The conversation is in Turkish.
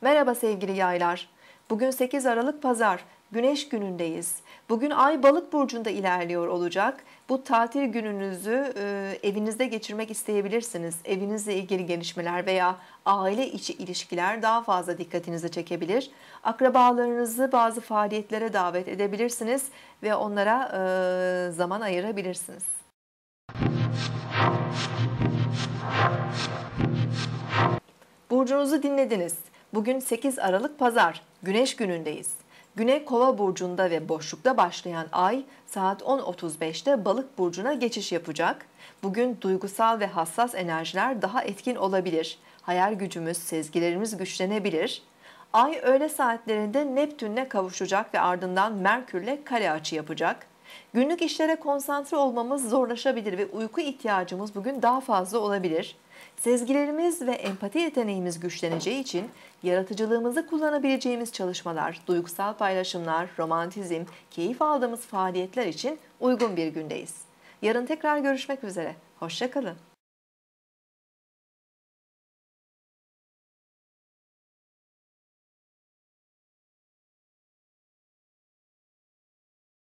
Merhaba sevgili yaylar. Bugün 8 Aralık Pazar, Güneş günündeyiz. Bugün Ay Balık burcunda ilerliyor olacak. Bu tatil gününüzü e, evinizde geçirmek isteyebilirsiniz. Evinizle ilgili gelişmeler veya aile içi ilişkiler daha fazla dikkatinizi çekebilir. Akrabalarınızı bazı faaliyetlere davet edebilirsiniz ve onlara e, zaman ayırabilirsiniz. Burcunuzu dinlediniz. Bugün 8 Aralık Pazar, Güneş günündeyiz. Güne Kova burcunda ve boşlukta başlayan ay saat 10.35'te Balık burcuna geçiş yapacak. Bugün duygusal ve hassas enerjiler daha etkin olabilir. Hayal gücümüz, sezgilerimiz güçlenebilir. Ay öğle saatlerinde Neptün'le kavuşacak ve ardından Merkür'le kare açı yapacak. Günlük işlere konsantre olmamız zorlaşabilir ve uyku ihtiyacımız bugün daha fazla olabilir. Sezgilerimiz ve empati yeteneğimiz güçleneceği için yaratıcılığımızı kullanabileceğimiz çalışmalar, duygusal paylaşımlar, romantizm, keyif aldığımız faaliyetler için uygun bir gündeyiz. Yarın tekrar görüşmek üzere. Hoşçakalın.